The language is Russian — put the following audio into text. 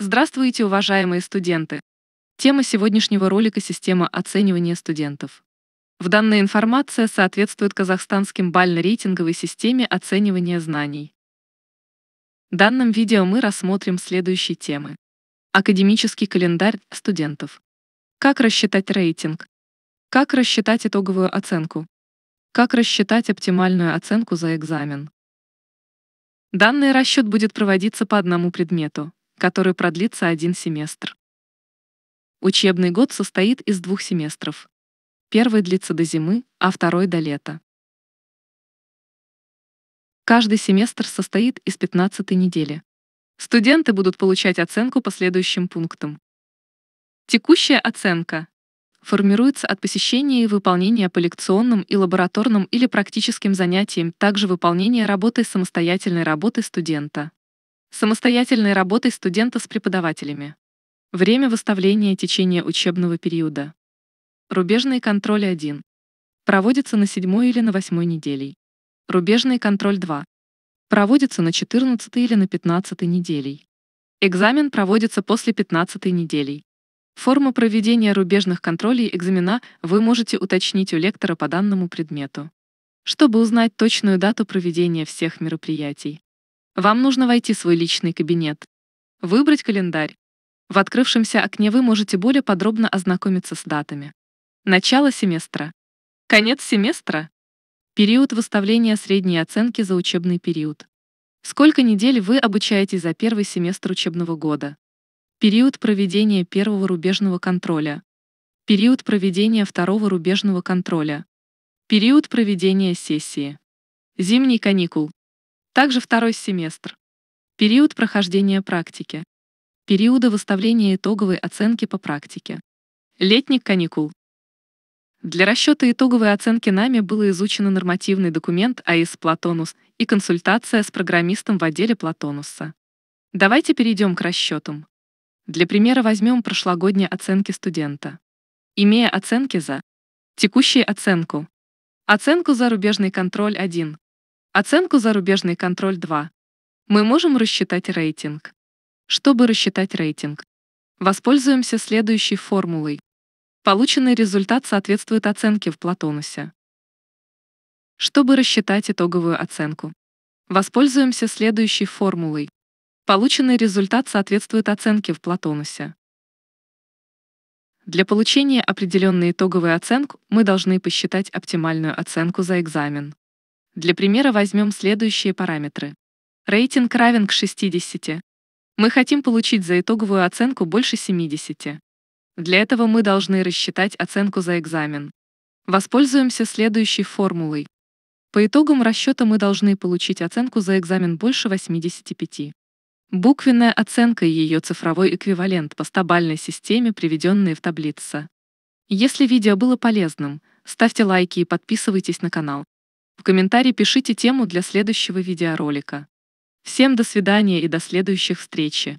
Здравствуйте, уважаемые студенты! Тема сегодняшнего ролика – система оценивания студентов. В данной информация соответствует казахстанским бально-рейтинговой системе оценивания знаний. В данном видео мы рассмотрим следующие темы. Академический календарь студентов. Как рассчитать рейтинг? Как рассчитать итоговую оценку? Как рассчитать оптимальную оценку за экзамен? Данный расчет будет проводиться по одному предмету который продлится один семестр. Учебный год состоит из двух семестров. Первый длится до зимы, а второй до лета. Каждый семестр состоит из 15 недели. Студенты будут получать оценку по следующим пунктам. Текущая оценка формируется от посещения и выполнения по лекционным и лабораторным или практическим занятиям, также выполнения работы самостоятельной работы студента самостоятельной работой студента с преподавателями, время выставления течения учебного периода, рубежный контроль 1, проводится на 7 или на 8 неделей, рубежный контроль 2, проводится на 14 или на 15 неделей, экзамен проводится после 15 неделей. Форму проведения рубежных контролей экзамена вы можете уточнить у лектора по данному предмету. Чтобы узнать точную дату проведения всех мероприятий, вам нужно войти в свой личный кабинет. Выбрать календарь. В открывшемся окне вы можете более подробно ознакомиться с датами. Начало семестра. Конец семестра. Период выставления средней оценки за учебный период. Сколько недель вы обучаете за первый семестр учебного года? Период проведения первого рубежного контроля. Период проведения второго рубежного контроля. Период проведения сессии. Зимний каникул. Также второй семестр. Период прохождения практики. периода выставления итоговой оценки по практике. Летник каникул. Для расчета итоговой оценки нами было изучено нормативный документ АИС «Платонус» и консультация с программистом в отделе «Платонуса». Давайте перейдем к расчетам. Для примера возьмем прошлогодние оценки студента. Имея оценки за текущую оценку, оценку за рубежный контроль 1, Оценку «Зарубежный контроль 2». Мы можем рассчитать рейтинг. Чтобы рассчитать рейтинг, воспользуемся следующей формулой. Полученный результат соответствует оценке в Платонусе. Чтобы рассчитать итоговую оценку, воспользуемся следующей формулой. Полученный результат соответствует оценке в Платонусе. Для получения определенной итоговой оценки мы должны посчитать оптимальную оценку за экзамен. Для примера возьмем следующие параметры. Рейтинг равен к 60. Мы хотим получить за итоговую оценку больше 70. Для этого мы должны рассчитать оценку за экзамен. Воспользуемся следующей формулой. По итогам расчета мы должны получить оценку за экзамен больше 85. Буквенная оценка и ее цифровой эквивалент по стабальной системе, приведенные в таблице. Если видео было полезным, ставьте лайки и подписывайтесь на канал. В комментарии пишите тему для следующего видеоролика. Всем до свидания и до следующих встречи.